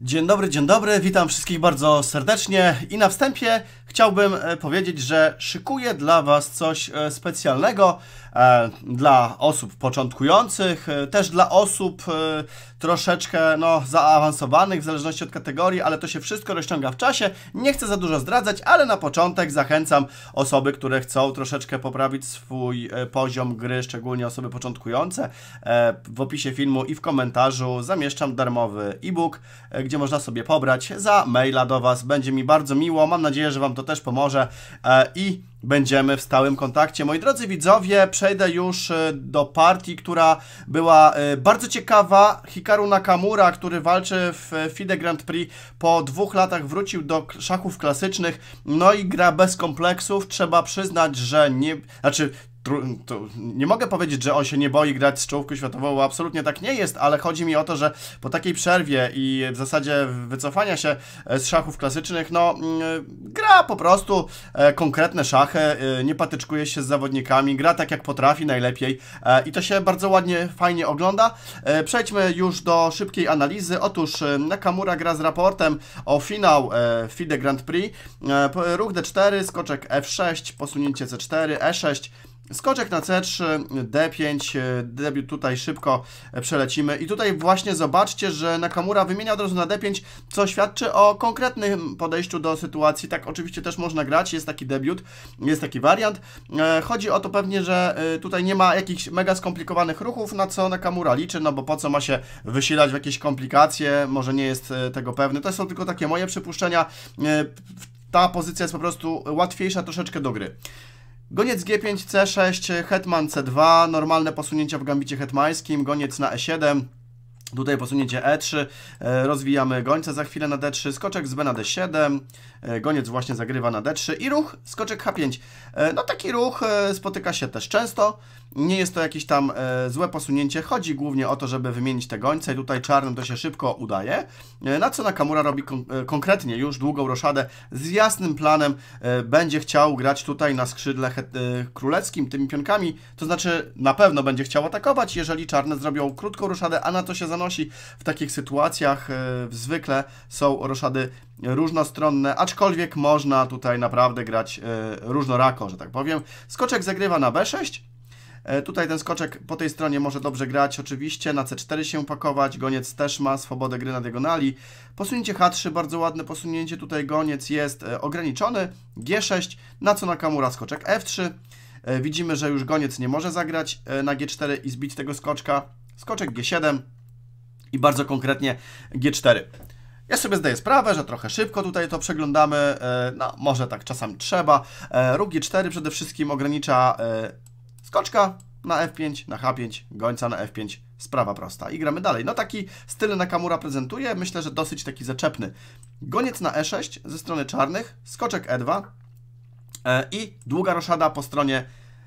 Dzień dobry, dzień dobry, witam wszystkich bardzo serdecznie i na wstępie chciałbym e, powiedzieć, że szykuję dla Was coś e, specjalnego e, dla osób początkujących, też dla osób troszeczkę no, zaawansowanych w zależności od kategorii, ale to się wszystko rozciąga w czasie. Nie chcę za dużo zdradzać, ale na początek zachęcam osoby, które chcą troszeczkę poprawić swój poziom gry, szczególnie osoby początkujące. W opisie filmu i w komentarzu zamieszczam darmowy e-book, gdzie można sobie pobrać za maila do Was. Będzie mi bardzo miło, mam nadzieję, że Wam to też pomoże e, i będziemy w stałym kontakcie. Moi drodzy widzowie, przejdę już e, do partii, która była e, bardzo ciekawa. Hikaru Nakamura, który walczy w FIDE Grand Prix po dwóch latach wrócił do szachów klasycznych, no i gra bez kompleksów. Trzeba przyznać, że nie... Znaczy, nie mogę powiedzieć, że on się nie boi grać z czołówką światową, bo absolutnie tak nie jest, ale chodzi mi o to, że po takiej przerwie i w zasadzie wycofania się z szachów klasycznych, no mm, gra po prostu e, konkretne szachy, e, nie patyczkuje się z zawodnikami, gra tak jak potrafi najlepiej e, i to się bardzo ładnie, fajnie ogląda. Przejdźmy już do szybkiej analizy. Otóż Nakamura gra z raportem o finał FIDE Grand Prix. Ruch D4, skoczek F6, posunięcie C4, E6, Skoczek na C3, D5, debiut tutaj szybko przelecimy. I tutaj właśnie zobaczcie, że Nakamura wymienia od razu na D5, co świadczy o konkretnym podejściu do sytuacji. Tak oczywiście też można grać, jest taki debiut, jest taki wariant. E, chodzi o to pewnie, że e, tutaj nie ma jakichś mega skomplikowanych ruchów, na co Nakamura liczy, no bo po co ma się wysilać w jakieś komplikacje, może nie jest e, tego pewny. To są tylko takie moje przypuszczenia. Ta pozycja jest po prostu łatwiejsza troszeczkę do gry. Goniec G5, C6, hetman C2, normalne posunięcia w gambicie hetmańskim, goniec na E7, Tutaj posunięcie E3, e, rozwijamy gońca za chwilę na D3, skoczek z B na D7, E, goniec właśnie zagrywa na D3 i ruch skoczek H5. E, no taki ruch e, spotyka się też często. Nie jest to jakieś tam złe posunięcie. Chodzi głównie o to, żeby wymienić te gońce i tutaj czarnym to się szybko udaje. Na co Nakamura robi kon konkretnie już długą roszadę z jasnym planem. Będzie chciał grać tutaj na skrzydle królewskim tymi pionkami. To znaczy na pewno będzie chciał atakować, jeżeli czarne zrobią krótką roszadę, a na to się zanosi. W takich sytuacjach zwykle są roszady różnostronne, a aczkolwiek można tutaj naprawdę grać e, różnorako, że tak powiem. Skoczek zagrywa na B6, e, Tutaj ten skoczek po tej stronie może dobrze grać, oczywiście, na C4 się pakować, goniec też ma swobodę gry na diagonali. Posunięcie H3, bardzo ładne posunięcie, tutaj goniec jest e, ograniczony, G6, na co Nakamura skoczek F3. Widzimy, że już goniec nie może zagrać na G4 i zbić tego skoczka, skoczek G7 i bardzo konkretnie G4. Ja sobie zdaję sprawę, że trochę szybko tutaj to przeglądamy, e, no może tak czasami trzeba. E, rugi 4 przede wszystkim ogranicza e, skoczka na F5, na H5, gońca na F5, sprawa prosta. I gramy dalej. No taki styl Nakamura prezentuje, myślę, że dosyć taki zaczepny. Goniec na E6 ze strony czarnych, skoczek E2 i długa roszada po stronie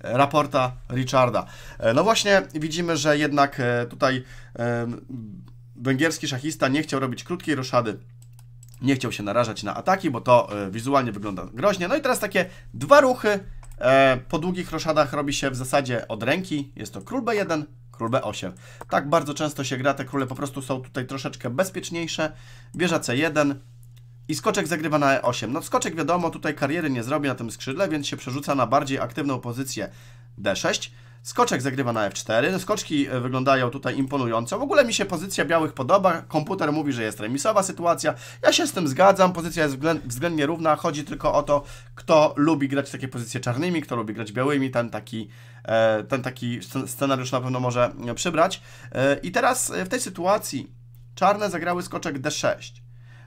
raporta Richarda. No właśnie widzimy, że jednak tutaj węgierski szachista nie chciał robić krótkiej roszady, nie chciał się narażać na ataki, bo to e, wizualnie wygląda groźnie. No i teraz takie dwa ruchy e, po długich roszadach robi się w zasadzie od ręki. Jest to król b1, król b8. Tak bardzo często się gra, te króle po prostu są tutaj troszeczkę bezpieczniejsze. Wieża c1 i skoczek zagrywa na e8. No skoczek wiadomo, tutaj kariery nie zrobi na tym skrzydle, więc się przerzuca na bardziej aktywną pozycję d6. Skoczek zagrywa na F4. No, skoczki e, wyglądają tutaj imponująco. W ogóle mi się pozycja białych podoba. Komputer mówi, że jest remisowa sytuacja. Ja się z tym zgadzam. Pozycja jest względnie równa. Chodzi tylko o to, kto lubi grać takie pozycje czarnymi, kto lubi grać białymi. Ten taki, e, ten taki scenariusz na pewno może e, przybrać. I teraz w tej sytuacji czarne zagrały skoczek D6.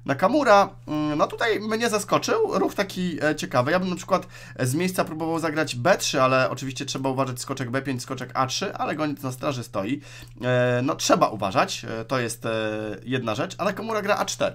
Nakamura, mm, no tutaj mnie zaskoczył, ruch taki e, ciekawy. Ja bym na przykład z miejsca próbował zagrać B3, ale oczywiście trzeba uważać skoczek B5, skoczek A3, ale goniec na straży stoi. E, no trzeba uważać, e, to jest jedna rzecz, a Nakamura gra A4.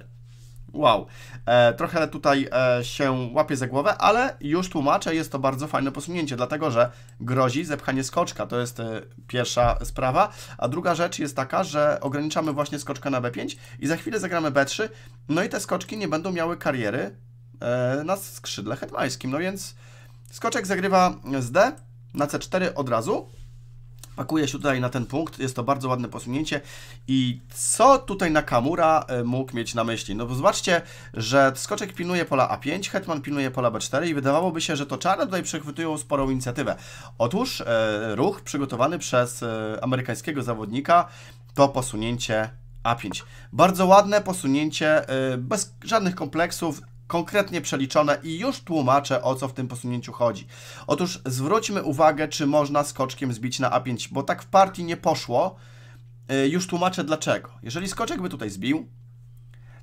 Wow, e, trochę tutaj e, się łapie za głowę, ale już tłumaczę, jest to bardzo fajne posunięcie, dlatego że grozi zepchanie skoczka, to jest e, pierwsza sprawa, a druga rzecz jest taka, że ograniczamy właśnie skoczka na B5 i za chwilę zagramy B3, no i te skoczki nie będą miały kariery e, na skrzydle hetmańskim, no więc skoczek zagrywa z D na C4 od razu, Pakuje się tutaj na ten punkt, jest to bardzo ładne posunięcie. I co tutaj Nakamura e, mógł mieć na myśli? No bo zobaczcie, że skoczek pilnuje pola A5, hetman pilnuje pola B4 i wydawałoby się, że to czarne tutaj przechwytują sporą inicjatywę. Otóż e, ruch przygotowany przez e, amerykańskiego zawodnika to posunięcie A5. Bardzo ładne posunięcie, e, bez żadnych kompleksów, konkretnie przeliczone i już tłumaczę o co w tym posunięciu chodzi. Otóż zwróćmy uwagę, czy można skoczkiem zbić na A5, bo tak w partii nie poszło. Y, już tłumaczę dlaczego. Jeżeli skoczek by tutaj zbił,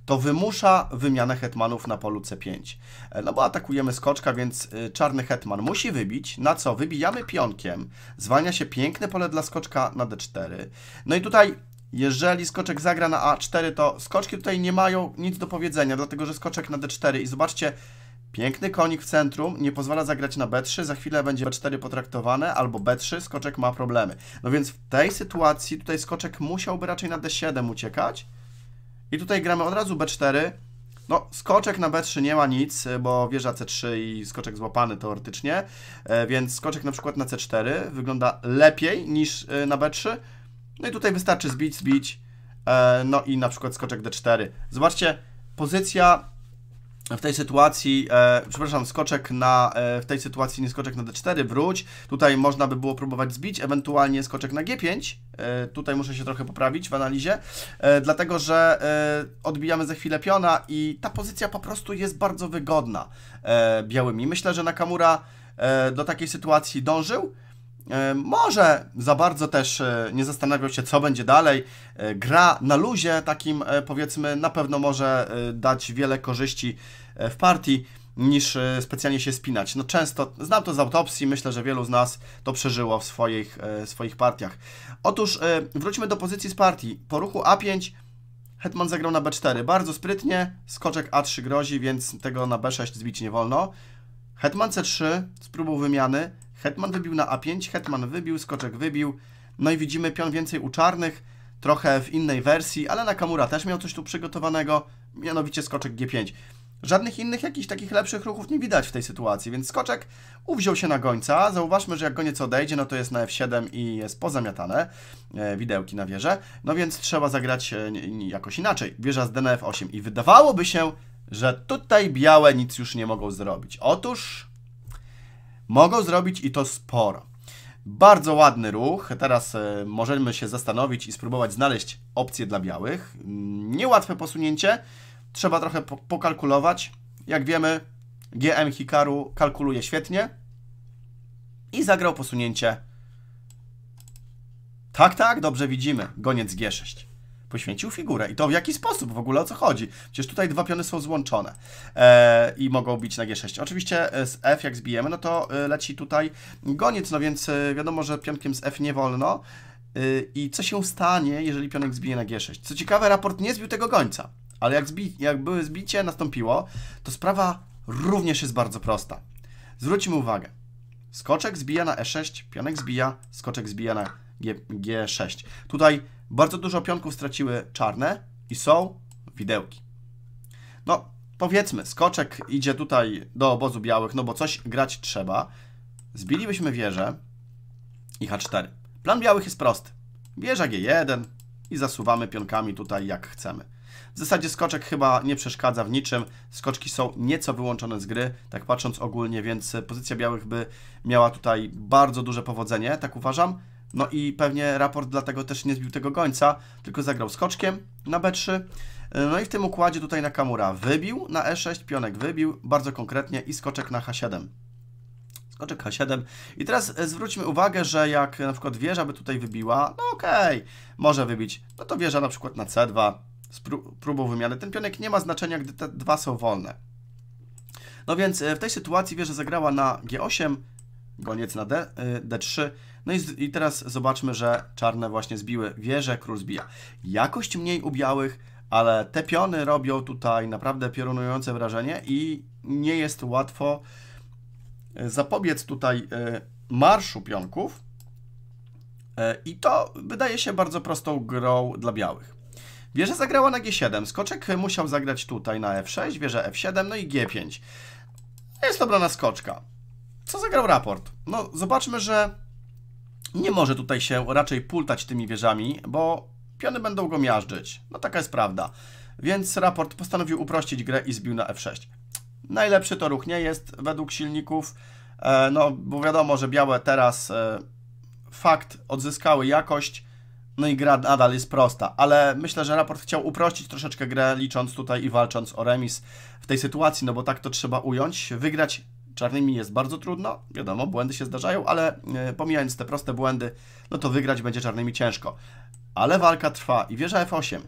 to wymusza wymianę hetmanów na polu C5. E, no bo atakujemy skoczka, więc y, czarny hetman musi wybić, na co wybijamy pionkiem, zwalnia się piękne pole dla skoczka na D4. No i tutaj jeżeli skoczek zagra na A4, to skoczki tutaj nie mają nic do powiedzenia, dlatego że skoczek na D4 i zobaczcie, piękny konik w centrum, nie pozwala zagrać na B3, za chwilę będzie B4 potraktowane, albo B3, skoczek ma problemy. No więc w tej sytuacji tutaj skoczek musiałby raczej na D7 uciekać i tutaj gramy od razu B4, no, skoczek na B3 nie ma nic, bo wieża C3 i skoczek złapany teoretycznie, e, więc skoczek na przykład na C4 wygląda lepiej niż e, na B3, no i tutaj wystarczy zbić, zbić, e, no i na przykład skoczek d4. Zobaczcie, pozycja w tej sytuacji, e, przepraszam, skoczek na, e, w tej sytuacji nie skoczek na d4, wróć, tutaj można by było próbować zbić, ewentualnie skoczek na g5, e, tutaj muszę się trochę poprawić w analizie, e, dlatego, że e, odbijamy za chwilę piona i ta pozycja po prostu jest bardzo wygodna białymi. Myślę, że Nakamura do takiej sytuacji dążył, E, może za bardzo też e, nie zastanawiał się, co będzie dalej. E, gra na luzie, takim powiedzmy, na pewno może dać wiele korzyści w partii niż specjalnie się spinać. No często, znam to z autopsji, myślę, że wielu z nas to przeżyło w swoich, swoich partiach. Otóż wróćmy do pozycji z partii. Po ruchu A5 Hetman zagrał na B4, bardzo sprytnie, skoczek A3 grozi, więc tego na B6 zbić nie wolno. Hetman C3, spróbował wymiany, Hetman wybił na A5, Hetman wybił, skoczek wybił. No i widzimy pion więcej u czarnych, trochę w innej wersji, ale Nakamura też miał coś tu przygotowanego, mianowicie skoczek G5. Żadnych innych jakichś takich lepszych ruchów nie widać w tej sytuacji, więc skoczek uwziął się na gońca. Zauważmy, że jak goniec odejdzie, no to jest na F7 i jest pozamiatane e, widełki na wieżę, no więc trzeba zagrać e, jakoś inaczej. Wieża z DNF8 i wydawałoby się, że tutaj białe nic już nie mogą zrobić. Otóż Mogą zrobić i to sporo. Bardzo ładny ruch. Teraz e, możemy się zastanowić i spróbować znaleźć opcję dla białych. Mm, niełatwe posunięcie. Trzeba trochę pokalkulować. Jak wiemy, GM Hikaru kalkuluje świetnie. I zagrał posunięcie. Tak, tak, dobrze widzimy. Goniec G6 poświęcił figurę. I to w jaki sposób w ogóle, o co chodzi? Przecież tutaj dwa piony są złączone e, i mogą bić na G6. Oczywiście e, z F jak zbijemy, no to e, leci tutaj goniec, no więc e, wiadomo, że pionkiem z F nie wolno. E, I co się stanie, jeżeli pionek zbije na G6? Co ciekawe, raport nie zbił tego gońca, ale jak, zbi jak były zbicie nastąpiło, to sprawa również jest bardzo prosta. Zwróćmy uwagę. Skoczek zbija na E6, pionek zbija, skoczek zbija na G, G6. Tutaj bardzo dużo pionków straciły czarne i są widełki. No, powiedzmy, skoczek idzie tutaj do obozu białych, no bo coś grać trzeba. Zbilibyśmy wieżę i H4. Plan białych jest prosty. Wieża G1 i zasuwamy pionkami tutaj jak chcemy. W zasadzie skoczek chyba nie przeszkadza w niczym. Skoczki są nieco wyłączone z gry, tak patrząc ogólnie, więc pozycja białych by miała tutaj bardzo duże powodzenie, tak uważam. No i pewnie raport dlatego też nie zbił tego gońca, tylko zagrał skoczkiem na B3. E, no i w tym układzie tutaj Nakamura wybił na E6, pionek wybił, bardzo konkretnie i skoczek na H7. Skoczek H7. I teraz e, zwróćmy uwagę, że jak na przykład wieża by tutaj wybiła, no okej, okay, może wybić, no to wieża na przykład na C2 z próbą wymiany. Ten pionek nie ma znaczenia, gdy te dwa są wolne. No więc e, w tej sytuacji wieża zagrała na G8, goniec na D, D3, no i, i teraz zobaczmy, że czarne właśnie zbiły wieżę, król zbija. Jakość mniej u białych, ale te piony robią tutaj naprawdę piorunujące wrażenie i nie jest łatwo e, zapobiec tutaj e, marszu pionków. E, I to wydaje się bardzo prostą grą dla białych. Wieża zagrała na G7, skoczek musiał zagrać tutaj na F6, wieża F7, no i G5. Jest obrona skoczka. Co zagrał raport? No, zobaczmy, że nie może tutaj się raczej pultać tymi wieżami, bo piony będą go miażdżyć. No taka jest prawda. Więc raport postanowił uprościć grę i zbił na F6. Najlepszy to ruch nie jest według silników, e, no bo wiadomo, że białe teraz e, fakt odzyskały jakość, no i gra nadal jest prosta, ale myślę, że raport chciał uprościć troszeczkę grę, licząc tutaj i walcząc o remis w tej sytuacji, no bo tak to trzeba ująć, wygrać czarnymi jest bardzo trudno, wiadomo, błędy się zdarzają, ale e, pomijając te proste błędy, no to wygrać będzie czarnymi ciężko. Ale walka trwa i wieża F8.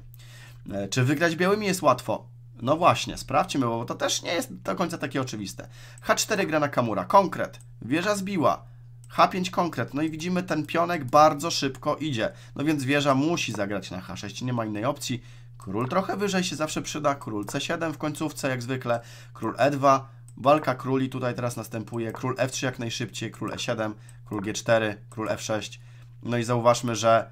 E, czy wygrać białymi jest łatwo? No właśnie, sprawdźmy, bo to też nie jest do końca takie oczywiste. H4 gra na Kamura, konkret, wieża zbiła, H5 konkret, no i widzimy ten pionek bardzo szybko idzie, no więc wieża musi zagrać na H6, nie ma innej opcji. Król trochę wyżej się zawsze przyda, król C7 w końcówce jak zwykle, król E2, Walka króli tutaj teraz następuje. Król F3 jak najszybciej, król E7, król G4, król F6. No i zauważmy, że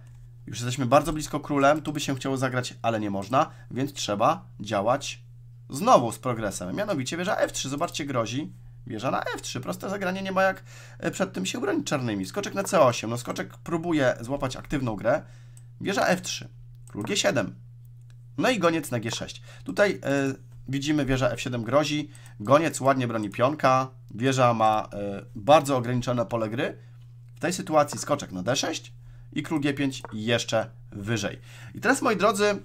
już jesteśmy bardzo blisko królem, tu by się chciało zagrać, ale nie można, więc trzeba działać znowu z progresem. Mianowicie wieża F3, zobaczcie, grozi wieża na F3. Proste zagranie nie ma jak e, przed tym się bronić czarnymi. Skoczek na C8, no skoczek próbuje złapać aktywną grę. Wieża F3, król G7, no i goniec na G6. Tutaj y, Widzimy, wieża F7 grozi, goniec ładnie broni pionka, wieża ma y, bardzo ograniczone pole gry. W tej sytuacji skoczek na D6 i król G5 jeszcze wyżej. I teraz, moi drodzy,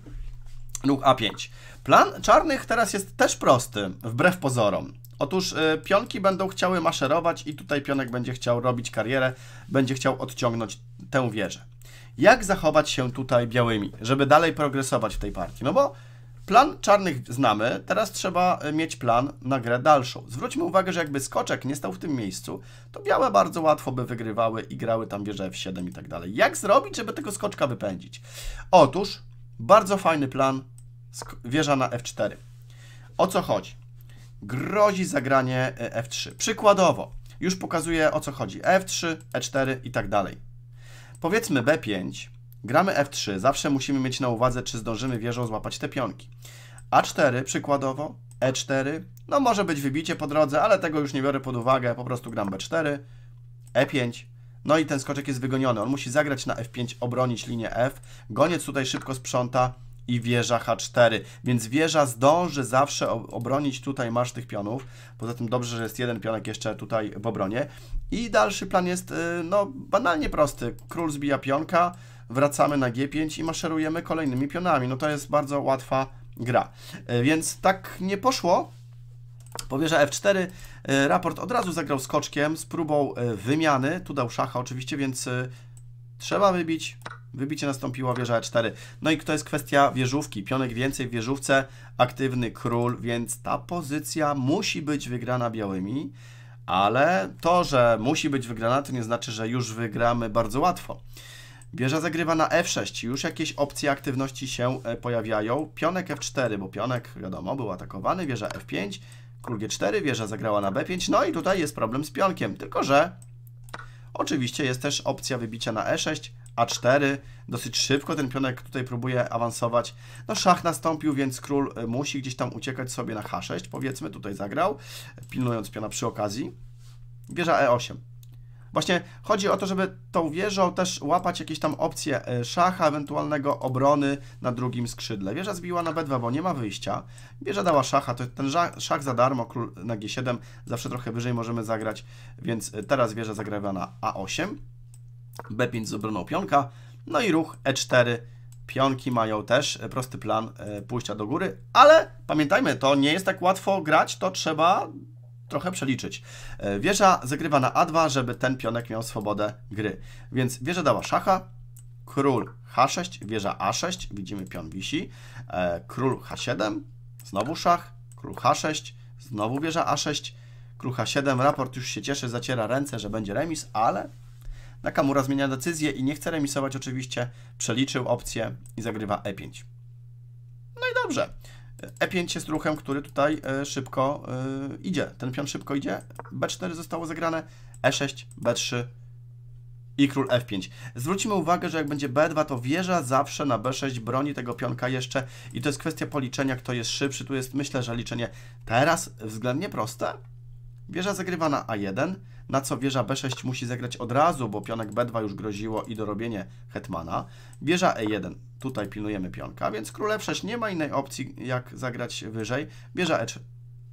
nóg A5. Plan czarnych teraz jest też prosty, wbrew pozorom. Otóż e, pionki będą chciały maszerować i tutaj pionek będzie chciał robić karierę, będzie chciał odciągnąć tę wieżę. Jak zachować się tutaj białymi, żeby dalej progresować w tej partii? No bo Plan czarnych znamy, teraz trzeba e, mieć plan na grę dalszą. Zwróćmy uwagę, że jakby skoczek nie stał w tym miejscu, to białe bardzo łatwo by wygrywały i grały tam wieże F7 i tak dalej. Jak zrobić, żeby tego skoczka wypędzić? Otóż, bardzo fajny plan, wieża na F4. O co chodzi? Grozi zagranie e, F3. Przykładowo, już pokazuję o co chodzi. F3, E4 i tak dalej. Powiedzmy B5, Gramy F3, zawsze musimy mieć na uwadze, czy zdążymy wieżą złapać te pionki. A4 przykładowo, E4, no może być wybicie po drodze, ale tego już nie biorę pod uwagę, po prostu gram B4, E5, no i ten skoczek jest wygoniony, on musi zagrać na F5, obronić linię F, goniec tutaj szybko sprząta i wieża H4, więc wieża zdąży zawsze obronić tutaj masz tych pionów, poza tym dobrze, że jest jeden pionek jeszcze tutaj w obronie i dalszy plan jest, y, no banalnie prosty, król zbija pionka, wracamy na G5 i maszerujemy kolejnymi pionami. No to jest bardzo łatwa gra. E, więc tak nie poszło. Powierza F4, e, raport od razu zagrał skoczkiem z próbą e, wymiany, tu dał szacha oczywiście, więc trzeba wybić, wybicie nastąpiło wieża E4. No i to jest kwestia wieżówki, pionek więcej w wieżówce, aktywny król, więc ta pozycja musi być wygrana białymi, ale to, że musi być wygrana, to nie znaczy, że już wygramy bardzo łatwo. Wieża zagrywa na f6, już jakieś opcje aktywności się e, pojawiają. Pionek f4, bo pionek, wiadomo, był atakowany, wieża f5, król g4, wieża zagrała na b5, no i tutaj jest problem z pionkiem, tylko że oczywiście jest też opcja wybicia na e6, a4, dosyć szybko ten pionek tutaj próbuje awansować. No szach nastąpił, więc król e, musi gdzieś tam uciekać sobie na h6, powiedzmy, tutaj zagrał, e, pilnując piona przy okazji. Wieża e8, Właśnie chodzi o to, żeby tą wieżą też łapać jakieś tam opcje e, szacha, ewentualnego obrony na drugim skrzydle. Wieża zbiła na B2, bo nie ma wyjścia. Wieża dała szacha, to ten szach za darmo, król na G7, zawsze trochę wyżej możemy zagrać, więc e, teraz wieża zagrawa na A8. B5 z obroną pionka, no i ruch E4. Pionki mają też e, prosty plan pójścia do góry, ale pamiętajmy, to nie jest tak łatwo grać, to trzeba trochę przeliczyć. E, wieża zagrywa na A2, żeby ten pionek miał swobodę gry. Więc wieża dała szacha, król H6, wieża A6, widzimy pion wisi, e, król H7, znowu szach, król H6, znowu wieża A6, król H7, raport już się cieszy, zaciera ręce, że będzie remis, ale Nakamura zmienia decyzję i nie chce remisować oczywiście, przeliczył opcję i zagrywa E5. No i dobrze. E5 jest ruchem, który tutaj e, szybko e, idzie. Ten pion szybko idzie. B4 zostało zagrane, E6, B3 i król F5. Zwróćmy uwagę, że jak będzie B2, to wieża zawsze na B6 broni tego pionka jeszcze i to jest kwestia policzenia, kto jest szybszy. Tu jest, myślę, że liczenie teraz względnie proste. Wieża zagrywa na A1, na co wieża B6 musi zagrać od razu, bo pionek B2 już groziło i dorobienie hetmana. Wieża E1 Tutaj pilnujemy pionka, więc król f6 nie ma innej opcji, jak zagrać wyżej. Bierze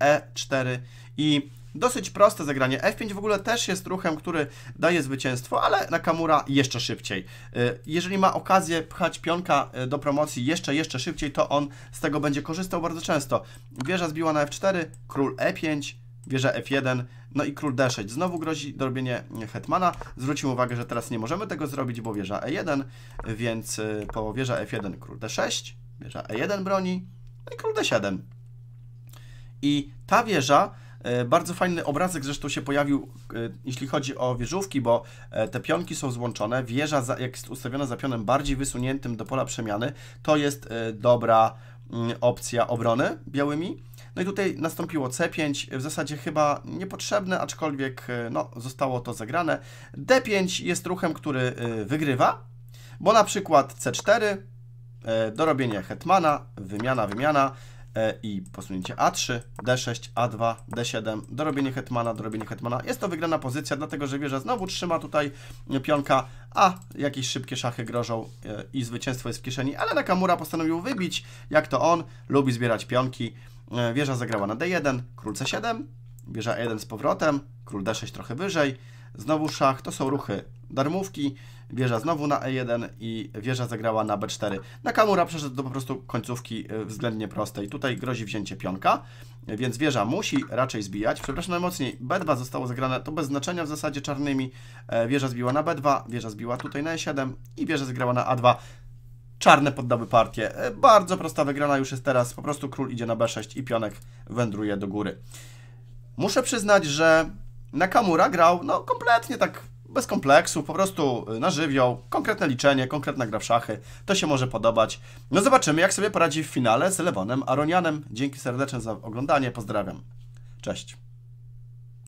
e4 e i dosyć proste zagranie. f5 w ogóle też jest ruchem, który daje zwycięstwo, ale Nakamura jeszcze szybciej. Y, jeżeli ma okazję pchać pionka y, do promocji jeszcze, jeszcze szybciej, to on z tego będzie korzystał bardzo często. Wieża zbiła na f4, król e5, wieża f1, no i król D6. Znowu grozi dorobienie hetmana. Zwróćmy uwagę, że teraz nie możemy tego zrobić, bo wieża E1, więc y, po wieża F1 król D6, wieża E1 broni, no i król D7. I ta wieża y, bardzo fajny obrazek zresztą się pojawił, y, jeśli chodzi o wieżówki, bo e, te pionki są złączone. Wieża, jak jest ustawiona za pionem bardziej wysuniętym do pola przemiany, to jest dobra mm, opcja obrony białymi. No i tutaj nastąpiło C5, w zasadzie chyba niepotrzebne, aczkolwiek e, no, zostało to zagrane. D5 jest ruchem, który e, wygrywa, bo na przykład C4, e, dorobienie hetmana, wymiana, wymiana i posunięcie A3, D6, A2, D7, dorobienie hetmana, dorobienie hetmana. Jest to wygrana pozycja, dlatego że wieża znowu trzyma tutaj pionka, a jakieś szybkie szachy grożą i zwycięstwo jest w kieszeni, ale Nakamura postanowił wybić, jak to on lubi zbierać pionki, E, wieża zagrała na D1, król C7, wieża E1 z powrotem, król D6 trochę wyżej, znowu szach, to są ruchy darmówki, wieża znowu na E1 i wieża zagrała na B4. Nakamura przeszedł do po prostu końcówki e, względnie prostej. Tutaj grozi wzięcie pionka, więc wieża musi raczej zbijać. Przepraszam najmocniej, B2 zostało zagrane, to bez znaczenia w zasadzie czarnymi. E, wieża zbiła na B2, wieża zbiła tutaj na E7 i wieża zagrała na A2. Czarne poddały partię. E, bardzo prosta wygrana już jest teraz. Po prostu król idzie na b6 i pionek wędruje do góry. Muszę przyznać, że Nakamura grał no kompletnie tak bez kompleksu, po prostu e, na żywioł, konkretne liczenie, konkretna gra w szachy. To się może podobać. No zobaczymy, jak sobie poradzi w finale z Lewonem Aronianem. Dzięki serdecznie za oglądanie. Pozdrawiam. Cześć.